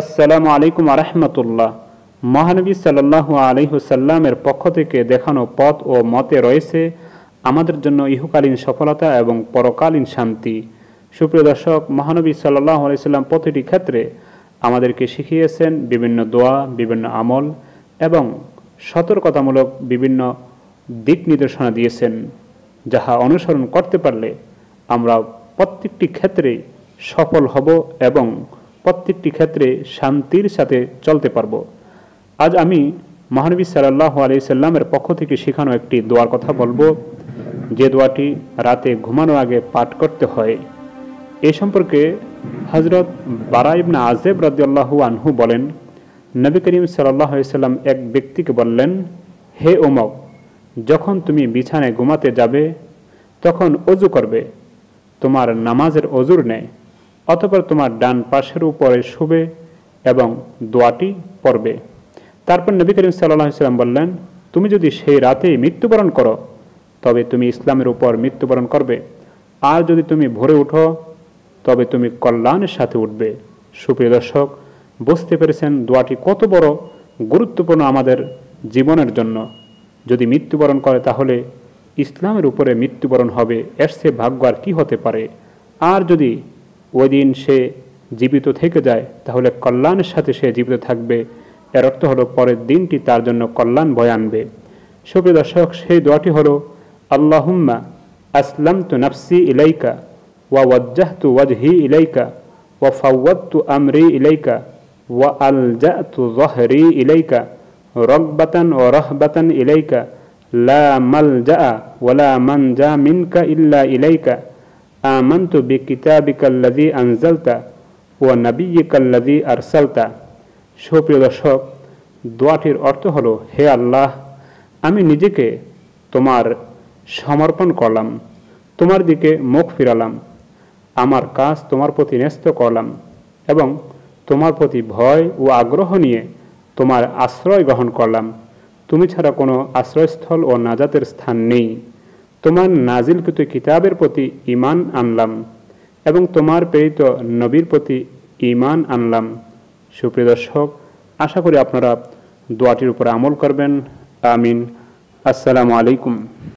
আসসালামু আলাইকুম আরহামতুল্লাহ মহানবী সাল্লাহু আলহিহসাল্লামের পক্ষ থেকে দেখানো পথ ও মতে রয়েছে আমাদের জন্য ইহুকালীন সফলতা এবং পরকালীন শান্তি সুপ্রিয় দর্শক মহানবী সাল্লাহ আলাইসাল্লাম প্রতিটি ক্ষেত্রে আমাদেরকে শিখিয়েছেন বিভিন্ন দোয়া বিভিন্ন আমল এবং সতর্কতামূলক বিভিন্ন দিক নির্দেশনা দিয়েছেন যাহা অনুসরণ করতে পারলে আমরা প্রত্যেকটি ক্ষেত্রে সফল হব এবং প্রত্যেকটি ক্ষেত্রে শান্তির সাথে চলতে পারবো আজ আমি মহানবী সাল্লাহ সাল্লামের পক্ষ থেকে শেখানো একটি দোয়ার কথা বলবো যে দোয়াটি রাতে ঘুমানোর আগে পাঠ করতে হয় এ সম্পর্কে হজরত বারাইবনা আজেব রাজু আনহু বলেন নবী করিম সাল্লাম এক ব্যক্তিকে বললেন হে ওমক যখন তুমি বিছানায় ঘুমাতে যাবে তখন অজু করবে তোমার নামাজের অজুর নেয় অতপর তোমার ডান পাশের উপরে শুবে এবং দোয়াটি পড়বে তারপর নবী করিম সাল্লাহ সাল্লাম বললেন তুমি যদি সেই রাতে মৃত্যুবরণ করো তবে তুমি ইসলামের উপর মৃত্যুবরণ করবে আর যদি তুমি ভোরে উঠো তবে তুমি কল্যাণের সাথে উঠবে সুপ্রিয় দর্শক বুঝতে পেরেছেন দোয়াটি কত বড় গুরুত্বপূর্ণ আমাদের জীবনের জন্য যদি মৃত্যুবরণ করে তাহলে ইসলামের উপরে মৃত্যুবরণ হবে এর সে ভাগ্য আর কী হতে পারে আর যদি ওই দিন সে জীবিত থেকে যায় তাহলে কল্যাণের সাথে সে জীবিত থাকবে এর অর্থ হলো পরের দিনটি তার জন্য কল্যাণ বয়ে আনবে সুপ্রিয় দর্শক সেই দোয়াটি হলো আল্লাহুম্মা আসলাম তু নাফসি ইলাইকা ওয়া ওয়াজ্জাহ তু ওয়াজহি ইলাইকা ওয়া ফাওয়াদ তু আমরি ইলাইকা ওয়া আল জা তু জহরি ইলাইকা রকবাতান ও রহবাতান ইলাইকা লা মাল জা ওয়ালা মান জা মিনকা ইল্লা ইলাইকা آمنت بكتابك الذي أنزلت ونبيك الذي أرسلت সুপ্রিয় দর্শক দোয়াটির অর্থ হল হে আল্লাহ আমি নিজেকে তোমার সমর্পণ করলাম তোমার দিকে মুখ ফিরালাম আমার কাজ তোমার প্রতি ন্যস্ত করলাম এবং তোমার প্রতি ভয় ও আগ্রহ নিয়ে তোমার আশ্রয় গ্রহণ করলাম তুমি ছাড়া কোনো আশ্রয়স্থল ও নাজাতের স্থান নেই তোমার নাজিলকৃত কিতাবের প্রতি ইমান আনলাম এবং তোমার প্রেরিত নবীর প্রতি ইমান আনলাম সুপ্রিয় দর্শক আশা করি আপনারা দোয়াটির উপর আমল করবেন আমিন আসসালামু আলাইকুম